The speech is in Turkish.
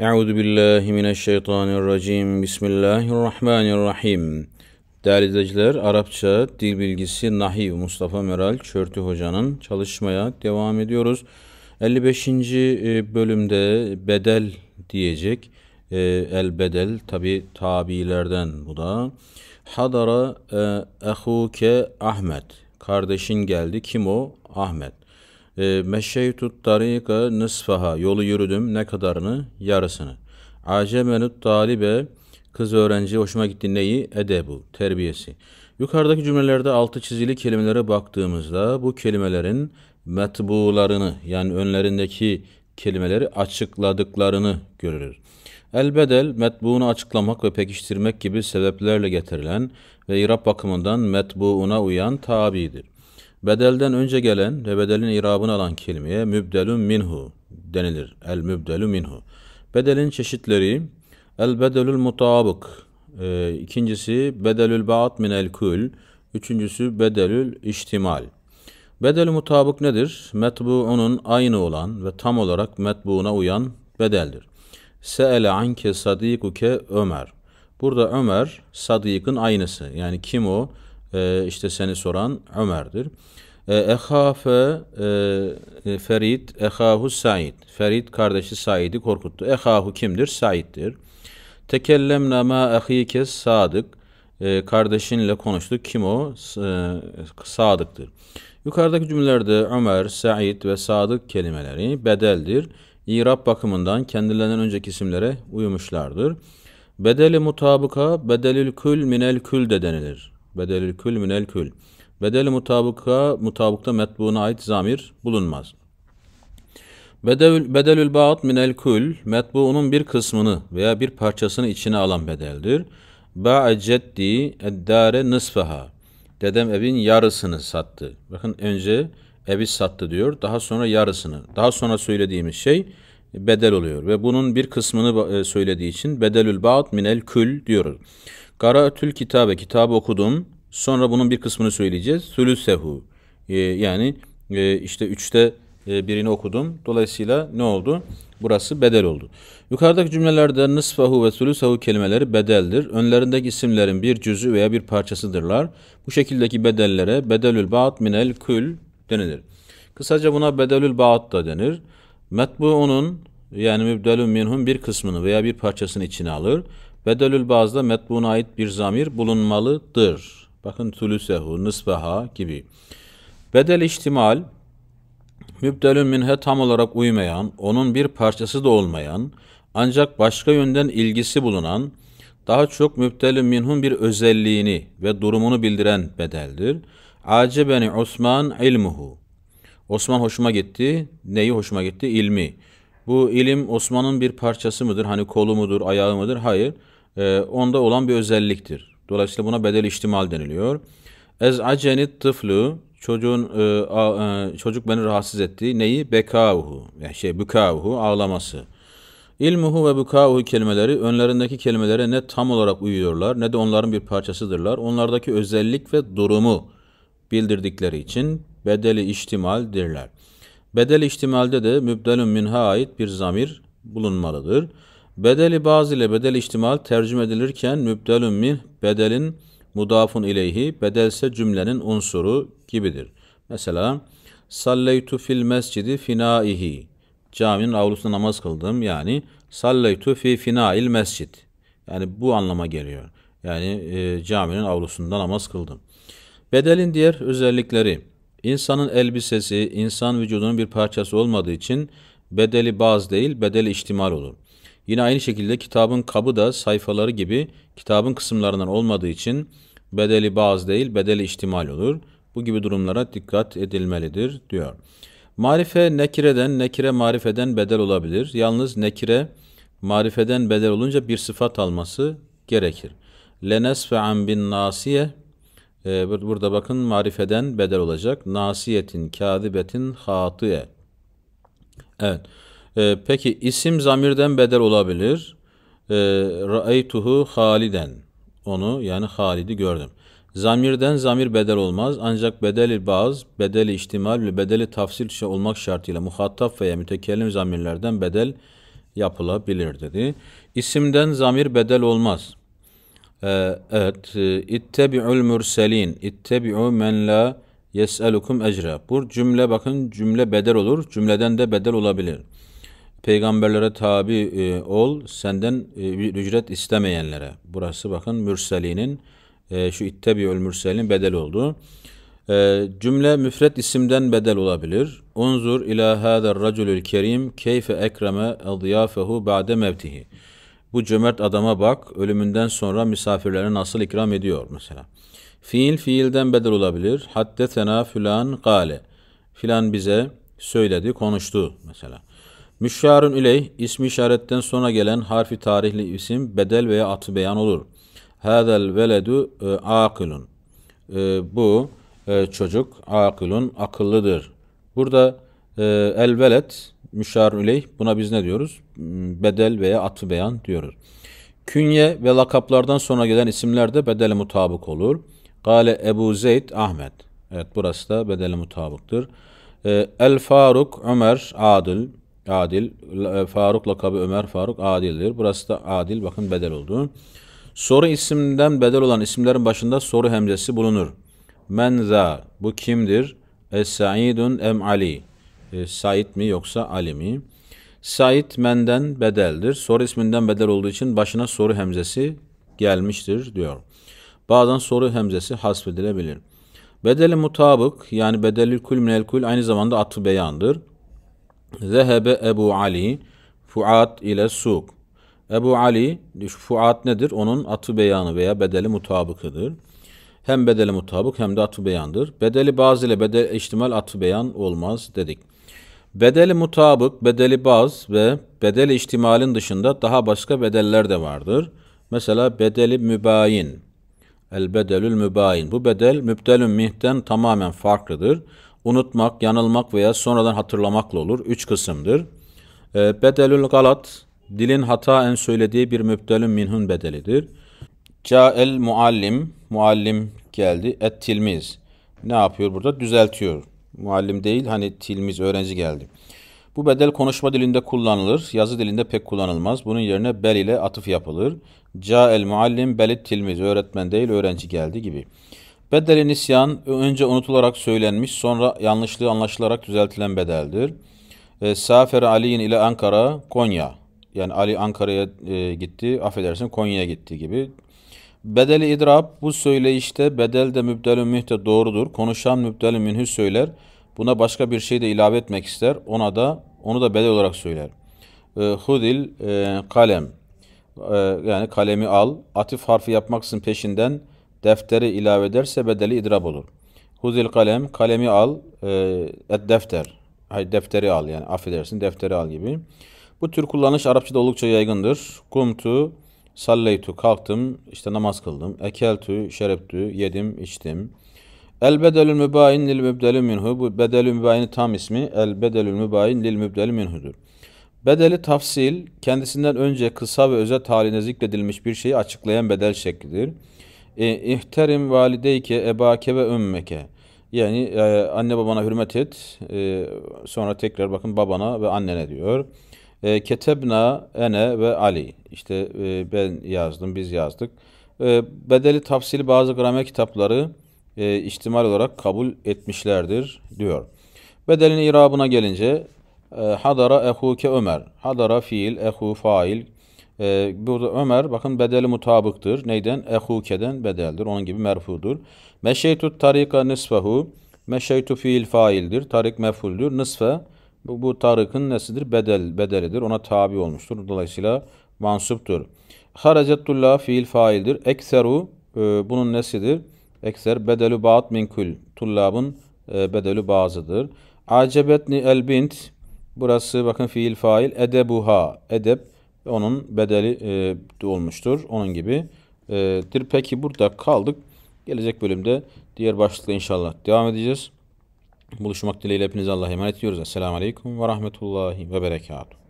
Euzu billahi mineşşeytanirracim. Bismillahirrahmanirrahim. Değerli izleyiciler, Arapça Dil Bilgisi Nahi Mustafa Meral Çörtü Hoca'nın çalışmaya devam ediyoruz. 55. E, bölümde bedel diyecek. E, el bedel tabi tabilerden bu da. Hadara e, ehuke Ahmet. Kardeşin geldi. Kim o? Ahmet. E, ee, Meşşeytut nisfaha Yolu yürüdüm ne kadarını? Yarısını. Acemenut talibe. Kız öğrenci hoşuma gitti neyi? Edebu. Terbiyesi. Yukarıdaki cümlelerde altı çizili kelimelere baktığımızda bu kelimelerin metbularını yani önlerindeki kelimeleri açıkladıklarını görürüz. Elbedel metbuunu açıklamak ve pekiştirmek gibi sebeplerle getirilen ve irab bakımından metbuuna uyan tabidir. Bedelden önce gelen ve bedelin irabını alan kelimeye mübdelun minhu denilir. El mübdelu minhu. Bedelin çeşitleri el bedelül mutabık. E, ikincisi bedelül ba'at min el kul. Üçüncüsü bedelül ihtimal. Bedel mutabık nedir? Metbu'unun aynı olan ve tam olarak metbu'una uyan bedeldir. Se'ele anke sadikuke Ömer. Burada Ömer, Sadik'in aynısı. Yani kim o? e, işte seni soran Ömer'dir. Ehafe ee, e, Ekhahu Ehahu Said. Ferid kardeşi Said'i korkuttu. Ekhahu kimdir? Said'dir. Tekellemna ma ahike sadık. E, kardeşinle konuştuk. Kim o? E, sadıktır. Yukarıdaki cümlelerde Ömer, Said ve Sadık kelimeleri bedeldir. İrab bakımından kendilerinden önceki isimlere uymuşlardır. Bedeli mutabıka bedelül kül minel kül de denilir. Bedelül kül minel kül. Bedeli mutabuka, mutabıkta metbuna ait zamir bulunmaz. Bedevül, bedelül baat minel kül, metbuunun bir kısmını veya bir parçasını içine alan bedeldir. Ba'a ceddi eddare nısfaha. Dedem evin yarısını sattı. Bakın önce evi sattı diyor. Daha sonra yarısını. Daha sonra söylediğimiz şey bedel oluyor. Ve bunun bir kısmını e, söylediği için bedelül baat minel kül diyoruz. Karatül kitabe, kitabı okudum. Sonra bunun bir kısmını söyleyeceğiz. Sülüsehu. Ee, e, yani işte üçte e, birini okudum. Dolayısıyla ne oldu? Burası bedel oldu. Yukarıdaki cümlelerde nısfahu ve sülüsahu kelimeleri bedeldir. Önlerindeki isimlerin bir cüzü veya bir parçasıdırlar. Bu şekildeki bedellere bedelül ba'd minel kül denilir. Kısaca buna bedelül ba'd da denir. Metbu onun yani mübdelün minhum bir kısmını veya bir parçasını içine alır. Bedelül bazda metbuna ait bir zamir bulunmalıdır. Bakın tulusehu, nısbeha gibi. Bedel ihtimal mübdelün minhe tam olarak uymayan, onun bir parçası da olmayan, ancak başka yönden ilgisi bulunan, daha çok mübdelün minhun bir özelliğini ve durumunu bildiren bedeldir. Acebeni Osman ilmuhu. Osman hoşuma gitti. Neyi hoşuma gitti? İlmi. Bu ilim Osman'ın bir parçası mıdır? Hani kolu mudur, ayağı mıdır? Hayır. Ee, onda olan bir özelliktir. Dolayısıyla buna bedel ihtimal deniliyor. Ez acenit tıflu çocuğun e, e, çocuk beni rahatsız etti. Neyi? Bekavuhu. Yani şey bükavuhu ağlaması. İlmuhu ve bukavuhu kelimeleri önlerindeki kelimelere ne tam olarak uyuyorlar ne de onların bir parçasıdırlar. Onlardaki özellik ve durumu bildirdikleri için bedeli ihtimal derler. Bedeli ihtimalde de mübdelün minha ait bir zamir bulunmalıdır. Bedeli bazı ile bedel ihtimal tercüme edilirken mübdelün min bedelin mudafun ileyhi bedelse cümlenin unsuru gibidir. Mesela salleytu fil mescidi finaihi caminin avlusunda namaz kıldım yani salleytu fi finail mescid yani bu anlama geliyor. Yani e, caminin avlusunda namaz kıldım. Bedelin diğer özellikleri insanın elbisesi insan vücudunun bir parçası olmadığı için bedeli baz değil bedeli ihtimal olur. Yine aynı şekilde kitabın kabı da sayfaları gibi kitabın kısımlarından olmadığı için bedeli bazı değil bedeli ihtimal olur. Bu gibi durumlara dikkat edilmelidir diyor. Marife nekireden, nekire marifeden bedel olabilir. Yalnız nekire marifeden bedel olunca bir sıfat alması gerekir. Lenesfe'an bin nasiye ee, burada bakın marifeden bedel olacak. Nasiyetin, kâzibetin, hatıye. Evet. Ee, peki isim zamirden bedel olabilir. E, ee, Ra'eytuhu Haliden. Onu yani Halid'i gördüm. Zamirden zamir bedel olmaz ancak bedeli bazı bedeli ihtimal ve bedeli tafsil olmak şartıyla muhatap veya mütekellim zamirlerden bedel yapılabilir dedi. İsimden zamir bedel olmaz. Ee, evet. E, İttebi'ül mürselin. İttebi'u men la yes'elukum ecra. Bu cümle bakın cümle bedel olur. Cümleden de bedel olabilir peygamberlere tabi e, ol, senden e, ücret istemeyenlere. Burası bakın mürselinin, e, şu ittebiül mürselinin bedel oldu. E, cümle müfret isimden bedel olabilir. Unzur ila hâder racülül kerim keyfe ekreme adiyafehu ba'de mevtihi. Bu cömert adama bak, ölümünden sonra misafirlerine nasıl ikram ediyor mesela. Fiil fiilden bedel olabilir. Haddetena filan gale. Filan bize söyledi, konuştu mesela. Müşşarun üley ismi işaretten sonra gelen harfi tarihli isim bedel veya atı beyan olur. Hadel veledu e, akilun. E, bu e, çocuk akilun akıllıdır. Burada e, el velet müşşarun üley, buna biz ne diyoruz? Hmm, bedel veya atı beyan diyoruz. Künye ve lakaplardan sonra gelen isimler de bedele mutabık olur. Gale Ebu Zeyd Ahmet. Evet burası da bedele mutabıktır. E, el Faruk Ömer Adil. Adil. E, Faruk lakabı Ömer Faruk Adil'dir. Burası da Adil. Bakın bedel oldu. Soru isimden bedel olan isimlerin başında soru hemzesi bulunur. Men Bu kimdir? Es-Saidun em Ali. E, Said mi yoksa Ali mi? Said menden bedeldir. Soru isminden bedel olduğu için başına soru hemzesi gelmiştir diyor. Bazen soru hemzesi hasfedilebilir. Bedeli mutabık yani bedeli kul minel kul aynı zamanda atı beyandır. Zehebe Ebu Ali Fuat ile suk. Ebu Ali, Fuat nedir? Onun atı beyanı veya bedeli mutabıkıdır. Hem bedeli mutabık hem de atı beyandır. Bedeli bazı ile bedel ihtimal atı beyan olmaz dedik. Bedeli mutabık, bedeli baz ve bedeli ihtimalin dışında daha başka bedeller de vardır. Mesela bedeli mübayin. El bedelül mübayin. Bu bedel mübdelün mihten tamamen farklıdır unutmak, yanılmak veya sonradan hatırlamakla olur. Üç kısımdır. E, bedelül galat, dilin hata en söylediği bir müptelün minhun bedelidir. Ca'el muallim, muallim geldi. Et tilmiz. Ne yapıyor burada? Düzeltiyor. Muallim değil, hani tilmiz, öğrenci geldi. Bu bedel konuşma dilinde kullanılır, yazı dilinde pek kullanılmaz. Bunun yerine bel ile atıf yapılır. Ca el muallim belit tilmiz, öğretmen değil öğrenci geldi gibi. Bedeli nisyan önce unutularak söylenmiş sonra yanlışlığı anlaşılarak düzeltilen bedeldir. E, Safer Ali'nin ile Ankara, Konya. Yani Ali Ankara'ya e, gitti, affedersin Konya'ya gitti gibi. Bedeli idrab, bu söyleyişte bedel de mübdelü mühte doğrudur. Konuşan mübdelü münhü söyler. Buna başka bir şey de ilave etmek ister. Ona da onu da bedel olarak söyler. E, hudil e, kalem. E, yani kalemi al. Atif harfi yapmaksın peşinden defteri ilave ederse bedeli idrab olur. Huzil kalem, kalemi al, e, et defter. hay defteri al yani affedersin defteri al gibi. Bu tür kullanış Arapçada oldukça yaygındır. Kumtu, salleytu kalktım, işte namaz kıldım. Ekeltu, şereptü, yedim, içtim. El bedelül mübayin lil mübdelü minhu. Bu bedelül mübayin tam ismi el bedelül mübayin lil mübdelü minhudur. Bedeli tafsil kendisinden önce kısa ve özet halinde zikredilmiş bir şeyi açıklayan bedel şeklidir. E, İhterim valideyke, ebake ve ümmeke. Yani e, anne babana hürmet et. E, sonra tekrar bakın babana ve annene diyor. E, ketebna ene ve Ali. İşte e, ben yazdım, biz yazdık. E, bedeli tafsili bazı gramer kitapları e, ihtimal olarak kabul etmişlerdir diyor. Bedelin irabına gelince e, hadara ehuke Ömer. Hadara fiil, ehu fail, ee, burada Ömer bakın bedeli mutabıktır. Neyden? Ehuke'den bedeldir. Onun gibi merfudur. Meşeytut tarika nisfahu. Meşeytu fiil faildir. Tarik mefuldür. Nisfe bu, bu tarıkın nesidir? Bedel, bedelidir. Ona tabi olmuştur. Dolayısıyla mansuptur. Haracetullah fiil faildir. Ekseru e, bunun nesidir? Ekser bedelü ba'd minkül. Tullabın e, bedelü bazıdır. Acebetni elbint. Burası bakın fiil fail. Edebuha. Edep ve onun bedeli e, olmuştur. Onun gibi. E, dir. Peki burada kaldık. Gelecek bölümde diğer başlıkla inşallah devam edeceğiz. Buluşmak dileğiyle hepinize Allah'a emanet ediyoruz. Esselamu Aleyküm ve Rahmetullahi ve Berekatuhu.